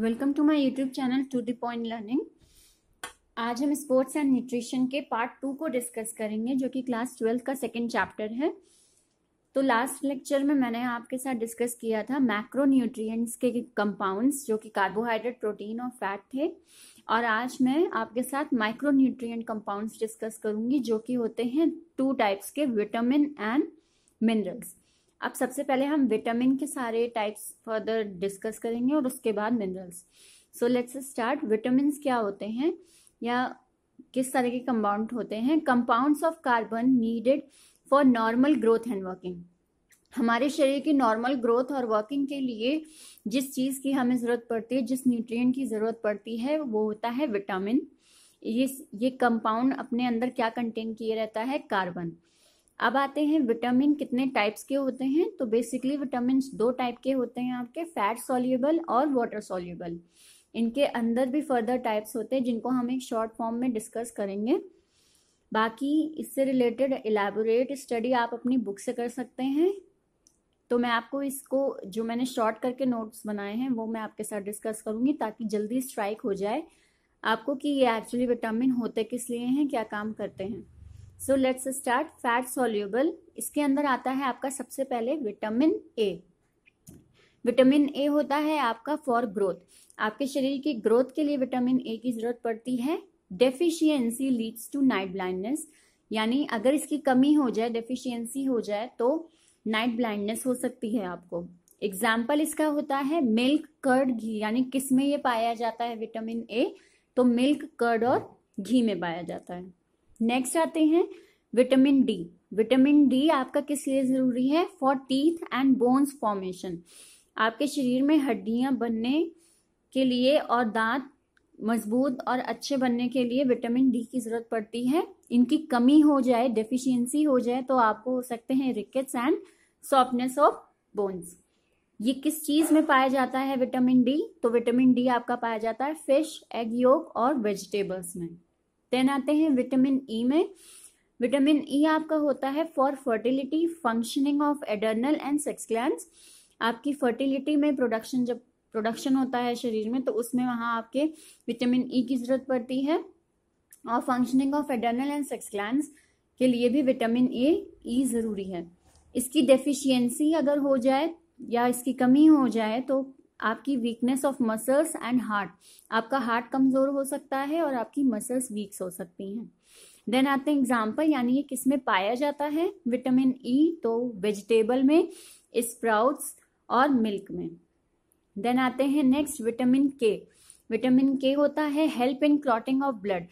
welcome to my YouTube channel to the point learning आज हम sports and nutrition के part two को discuss करेंगे जो कि क्लास ट्वेल्थ का सेकेंड चैप्टर है तो लास्ट लेक्चर में मैंने आपके साथ डिस्कस किया था मैक्रो न्यूट्रिएंट्स के कंपाउंड्स जो कि कार्बोहाइड्रेट प्रोटीन और फैट थे और आज मैं आपके साथ माइक्रो न्यूट्रिएंट कंपाउंड्स डिस्कस करूंगी जो कि होते हैं टू टाइप्स के विटामिन एंड मिनरल्स अब सबसे पहले हम विटामिन के सारे टाइप्स फर्दर डिस्कस करेंगे और उसके बाद minerals so let's start vitamin क्या होते हैं या किस तरह के कंपाउंड होते हैं compounds of carbon needed for normal growth and working हमारे शरीर की नॉर्मल ग्रोथ और वर्किंग के लिए जिस चीज़ की हमें ज़रूरत पड़ती है जिस न्यूट्रिएंट की ज़रूरत पड़ती है वो होता है विटामिन ये ये कंपाउंड अपने अंदर क्या कंटेन किए रहता है कार्बन अब आते हैं विटामिन कितने टाइप्स के होते हैं तो बेसिकली विटामिन दो टाइप के होते हैं आपके फैट सॉल्यूबल और वाटर सॉल्यूबल इनके अंदर भी फर्दर टाइप्स होते हैं जिनको हम एक शॉर्ट फॉर्म में डिस्कस करेंगे बाकी इससे रिलेटेड एलेबोरेट स्टडी आप अपनी बुक से कर सकते हैं तो मैं आपको इसको जो मैंने शॉर्ट करके नोट्स बनाए हैं वो मैं आपके साथ डिस्कस करूँगी ताकि जल्दी स्ट्राइक हो जाए आपको कि ये एक्चुअली विटामिन होते किस लिए हैं क्या काम करते हैं so let's start fat soluble इसके अंदर आता है आपका सबसे पहले विटामिन ए विटामिन ए होता है आपका फॉर ग्रोथ आपके शरीर की ग्रोथ के लिए विटामिन ए की जरूरत पड़ती है deficiency leads to night blindness यानी अगर इसकी कमी हो जाए डेफिशिएंसी हो जाए तो नाइट ब्लाइंडनेस हो सकती है आपको एग्जाम्पल इसका होता है मिल्क कर्ड घी यानी किस में ये पाया जाता है विटामिन ए तो मिल्क कर्ड और घी में पाया जाता है नेक्स्ट आते हैं विटामिन डी विटामिन डी आपका किस लिए जरूरी है for teeth and bones formation आपके शरीर में हड्डियां बनने के लिए और दांत मजबूत और अच्छे बनने के लिए विटामिन डी की जरूरत पड़ती है इनकी कमी हो जाए डेफिशिएंसी हो जाए तो आपको हो सकते हैं rickets and softness of bones ये किस चीज में पाया जाता है विटामिन डी तो विटामिन डी आपका पाया जाता है फिश एग योग और वेजिटेबल्स में देन आते हैं विटामिन ई e में विटामिन ई e आपका होता है for fertility functioning of adrenal and sex glands आपकी फर्टिलिटी में प्रोडक्शन जब प्रोडक्शन होता है शरीर में तो उसमें वहाँ आपके विटामिन ई e की जरूरत पड़ती है और functioning of adrenal and sex glands के लिए भी विटामिन ए ई e ज़रूरी है इसकी डेफिशिएंसी अगर हो जाए या इसकी कमी हो जाए तो आपकी weakness of muscles and heart आपका हार्ट कमज़ोर हो सकता है और आपकी मसल्स वीक्स हो सकती हैं देन आते हैं एग्जाम्पल यानी ये किस में पाया जाता है विटामिन ई e, तो वेजिटेबल में स्प्राउट्स और मिल्क में देन आते हैं next vitamin K vitamin K होता है help in clotting of blood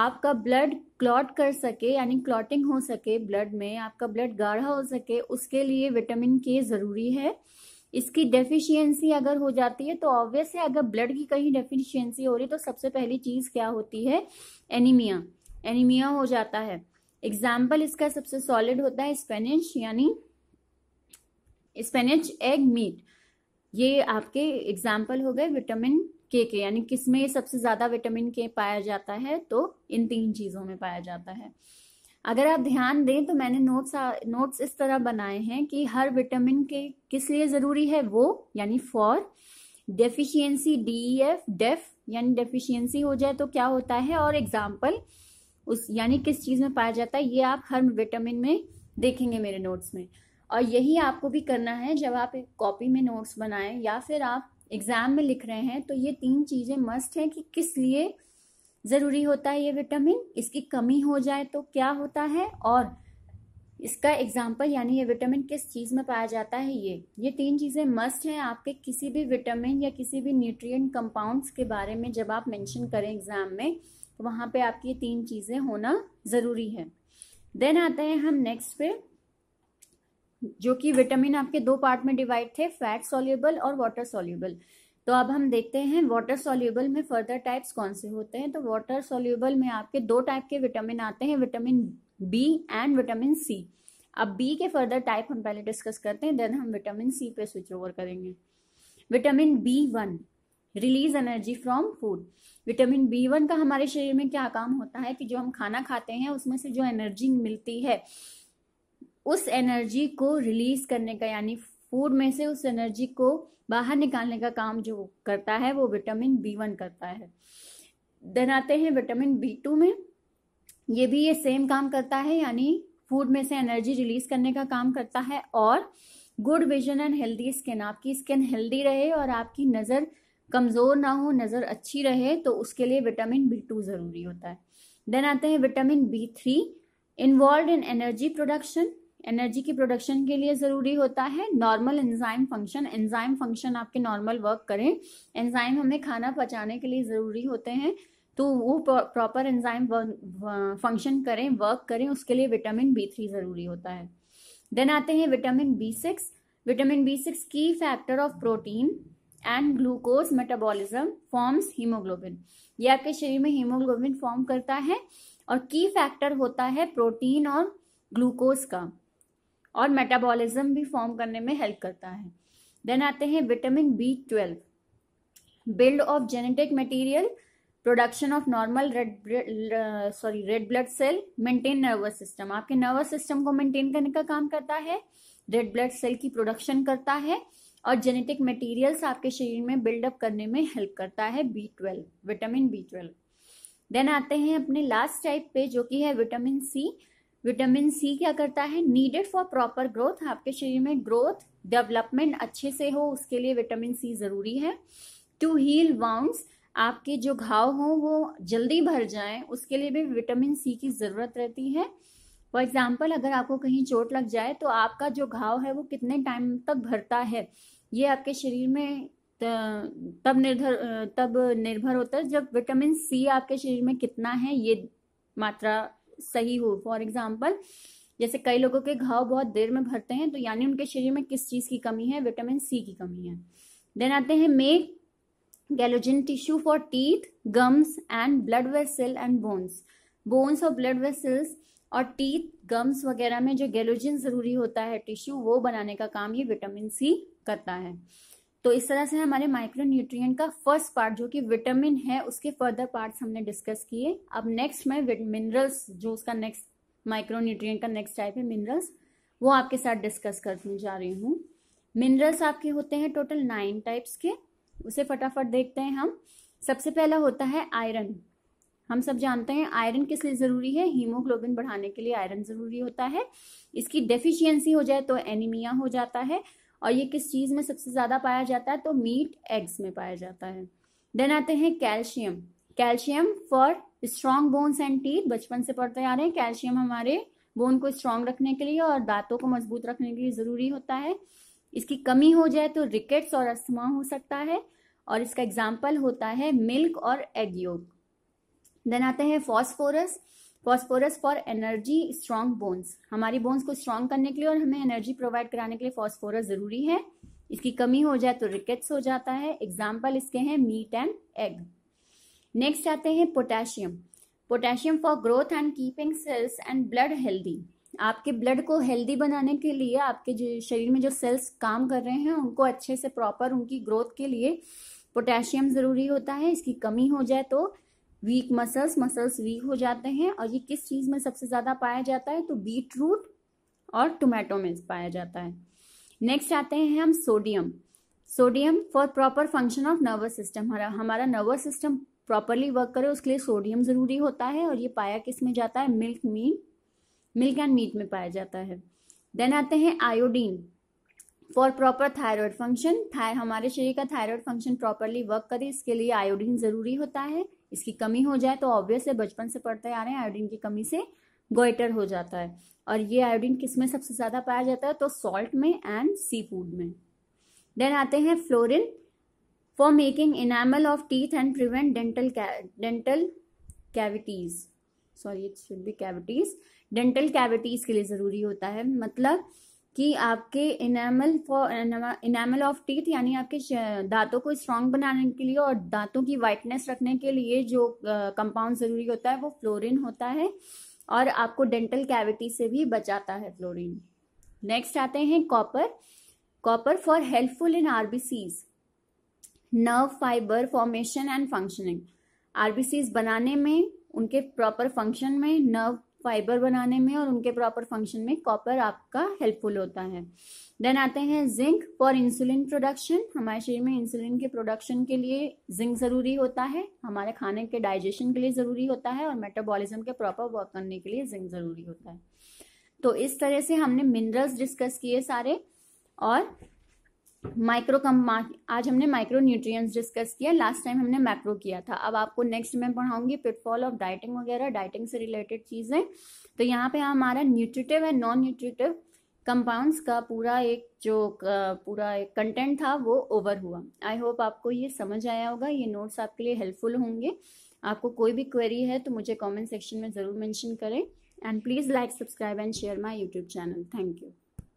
आपका ब्लड क्लॉट कर सके यानी क्लॉटिंग हो सके ब्लड में आपका ब्लड गाढ़ा हो सके उसके लिए विटामिन के ज़रूरी है इसकी डेफिशिएंसी अगर हो जाती है तो ऑब्वियस है अगर ब्लड की कहीं डेफिशिएंसी हो रही है तो सबसे पहली चीज़ क्या होती है एनीमिया एनीमिया हो जाता है एग्जाम्पल इसका सबसे सॉलिड होता है स्पेनिश यानी स्पेनिश एग मीट ये आपके एग्जाम्पल हो गए विटामिन के के यानी किसमें सबसे ज़्यादा विटामिन के पाया जाता है तो इन तीन चीज़ों में पाया जाता है अगर आप ध्यान दें तो मैंने नोट्स नोट्स इस तरह बनाए हैं कि हर विटामिन के किस लिए ज़रूरी है वो यानी for deficiency D F def यानी डेफिशिएंसी हो जाए तो क्या होता है और एग्जाम्पल उस यानी किस चीज़ में पाया जाता है ये आप हर विटामिन में देखेंगे मेरे नोट्स में और यही आपको भी करना है जब आप एक कॉपी में नोट्स बनाएं या फिर आप एग्ज़ाम में लिख रहे हैं तो ये तीन चीज़ें मस्ट है कि किस लिए ज़रूरी होता है ये विटामिन इसकी कमी हो जाए तो क्या होता है और इसका एग्जाम्पल यानी ये विटामिन किस चीज़ में पाया जाता है ये ये तीन चीज़ें मस्ट हैं आपके किसी भी विटामिन या किसी भी न्यूट्रिएंट कंपाउंड्स के बारे में जब आप मेंशन करें एग्ज़ाम में तो वहां पे आपकी ये तीन चीज़ें होना ज़रूरी है देन आते हैं हम नेक्स्ट पे जो कि विटामिन आपके दो पार्ट में डिवाइड थे फैट सोल्यूबल और वाटर सोल्यूबल तो अब हम देखते हैं वाटर सोल्यूबल में फर्दर टाइप्स कौन से होते हैं तो वाटर सोल्यूबल में आपके दो टाइप के विटामिन आते हैं vitamin B and vitamin C अब बी के फर्दर टाइप हम पहले डिस्कस करते हैं देन हम विटामिन सी पे स्विच ओवर करेंगे vitamin B one release energy from food vitamin B one का हमारे शरीर में क्या काम होता है कि जो हम खाना खाते हैं उसमें से जो एनर्जी मिलती है उस एनर्जी को रिलीज करने का यानी फूड में से उस एनर्जी को बाहर निकालने का काम जो करता है वो विटामिन बी वन करता है देन आते हैं विटामिन बी टू में ये भी ये सेम काम करता है यानी फूड में से एनर्जी रिलीज करने का काम करता है और good vision and healthy skin आपकी स्किन हेल्दी रहे और आपकी नज़र कमज़ोर ना हो नज़र अच्छी रहे तो उसके लिए विटामिन बी टू ज़रूरी होता है देन आते हैं vitamin B three involve in energy production energy की प्रोडक्शन के लिए ज़रूरी होता है normal enzyme function enzyme function आपके नॉर्मल वर्क करें एंजाइम हमें खाना पचाने के लिए ज़रूरी होते हैं तो वो प्रॉपर एंजाइम फंक्शन करें वर्क करें उसके लिए विटामिन बी थ्री ज़रूरी होता है देन आते हैं vitamin B six vitamin B six cofactor of protein and glucose metabolism forms haemoglobin ये आपके शरीर में हीमोग्लोबिन फॉर्म करता है और की फैक्टर होता है प्रोटीन और ग्लूकोज का और मेटाबॉलिज्म भी फॉर्म करने में हेल्प करता है देन आते हैं vitamin B twelve build of genetic material production of normal red sorry red blood cell maintain nervous system आपके नर्वस सिस्टम को मेंटेन करने का काम करता है रेड ब्लड सेल की प्रोडक्शन करता है और जेनेटिक मटेरियल्स आपके शरीर में बिल्डअप करने में हेल्प करता है B twelve vitamin B twelve then आते हैं अपने लास्ट टाइप पे जो कि है विटामिन सी विटामिन सी क्या करता है नीडेड फॉर प्रॉपर ग्रोथ आपके शरीर में ग्रोथ डेवलपमेंट अच्छे से हो उसके लिए विटामिन सी ज़रूरी है टू हील वाउंड आपके जो घाव हो वो जल्दी भर जाएं उसके लिए भी विटामिन सी की ज़रूरत रहती है फॉर एग्जाम्पल अगर आपको कहीं चोट लग जाए तो आपका जो घाव है वो कितने टाइम तक भरता है ये आपके शरीर में तब निर्भर तब निर्भर होता है जब विटामिन सी आपके शरीर में कितना है ये मात्रा सही हो फॉर एग्जाम्पल जैसे कई लोगों के घाव बहुत देर में भरते हैं तो यानी उनके शरीर में किस चीज़ की कमी है विटामिन सी की कमी है देन आते हैं make collagen tissue for teeth gums and blood vessel and bones bones और ब्लड वेसल्स और टीथ गम्स वगैरह में जो गैलोजिन ज़रूरी होता है टिश्यू वो बनाने का काम ये विटामिन सी करता है तो इस तरह से हमारे माइक्रो न्यूट्रिय का फर्स्ट पार्ट जो कि विटामिन है उसके फर्दर पार्ट्स हमने डिस्कस किए अब नेक्स्ट में मिनरल्स जो उसका नेक्स्ट माइक्रो न्यूट्रिय का नेक्स्ट टाइप है मिनरल्स वो आपके साथ डिस्कस करने जा रही हूँ मिनरल्स आपके होते हैं टोटल नाइन टाइप्स के उसे फटाफट देखते हैं हम सबसे पहला होता है आयरन हम सब जानते हैं आयरन किस लिए ज़रूरी है हीमोग्लोबिन बढ़ाने के लिए आयरन ज़रूरी होता है इसकी डेफिशिएंसी हो जाए तो एनीमिया हो जाता है और ये किस चीज़ में सबसे ज़्यादा पाया जाता है तो मीट एग्स में पाया जाता है देन आते हैं calcium calcium for strong bones and teeth बचपन से पढ़ते आ रहे हैं कैल्शियम हमारे बोन को स्ट्रांग रखने के लिए और दांतों को मजबूत रखने के लिए ज़रूरी होता है इसकी कमी हो जाए तो रिकेट्स और अस्थमा हो सकता है और इसका एग्जाम्पल होता है मिल्क और एग योग देन आते हैं phosphorus phosphorus for energy strong bones हमारी बोन्स को स्ट्रांग करने के लिए और हमें एनर्जी प्रोवाइड कराने के लिए फॉस्फोरस जरूरी है इसकी कमी हो जाए तो रिकेट्स हो जाता है एग्जाम्पल इसके हैं मीट एंड एग नेक्स्ट आते हैं potassium potassium for growth and keeping cells and blood healthy आपके ब्लड को हेल्दी बनाने के लिए आपके जो शरीर में जो सेल्स काम कर रहे हैं उनको अच्छे से प्रॉपर उनकी ग्रोथ के लिए पोटेशियम ज़रूरी होता है इसकी कमी हो जाए तो वीक मसल्स मसल्स वीक हो जाते हैं और ये किस चीज़ में सबसे ज़्यादा पाया जाता है तो बीट रूट और टोमेटो में पाया जाता है नेक्स्ट आते हैं हम sodium sodium for proper function of nervous system हमारा हमारा नर्वस सिस्टम प्रॉपरली वर्क करे उसके लिए सोडियम ज़रूरी होता है और ये पाया किस में जाता है milk meat milk and meat में पाया जाता है देन आते हैं iodine for proper thyroid function हमारे शरीर का थायरॉयड फंक्शन प्रॉपरली वर्क करे इसके लिए आयोडीन ज़रूरी होता है इसकी कमी हो जाए तो ऑब्वियस है बचपन से पढ़ते आ रहे हैं आयोडीन की कमी से गोइटर हो जाता है और ये आयोडीन किस में सबसे ज़्यादा पाया जाता है तो सॉल्ट में एंड सी फूड में देन आते हैं fluorine for making enamel of teeth and prevent dental dental cavities sorry it should be cavities dental cavities के लिए ज़रूरी होता है मतलब कि आपके enamel for enamel of teeth यानी आपके दांतों को स्ट्रांग बनाने के लिए और दांतों की वाइटनेस रखने के लिए जो कंपाउंड ज़रूरी होता है वो फ्लोरिन होता है और आपको डेंटल कैविटी से भी बचाता है फ्लोरिन नेक्स्ट आते हैं copper copper for helpful in RBCs nerve fibre formation and functioning RBCs बनाने में उनके प्रॉपर फंक्शन में नर्व फाइबर बनाने में और उनके प्रॉपर फंक्शन में कॉपर आपका हेल्पफुल होता है देन आते हैं जिंक फॉर इंसुलिन प्रोडक्शन हमारे शरीर में इंसुलिन के प्रोडक्शन के लिए जिंक ज़रूरी होता है हमारे खाने के डाइजेशन के लिए ज़रूरी होता है और मेटाबॉलिज्म के प्रॉपर वर्क करने के लिए जिंक ज़रूरी होता है तो इस तरह से हमने मिनरल्स डिस्कस किए सारे और माइक्रो कम आज हमने माइक्रो न्यूट्रिएंट्स डिस्कस किया लास्ट टाइम हमने मैक्रो किया था अब आपको नेक्स्ट में पढ़ाऊंगी पिटफॉल ऑफ डाइटिंग वगैरह डाइटिंग से रिलेटेड चीज़ें तो यहाँ पे हमारा nutritive and non nutritive compounds का पूरा एक जो पूरा एक कंटेंट था वो ओवर हुआ आई होप आपको ये समझ आया होगा ये नोट्स आपके लिए हेल्पफुल होंगे आपको कोई भी क्वेरी है तो मुझे कमेंट सेक्शन में ज़रूर मेंशन करें and please like subscribe and share my YouTube channel thank you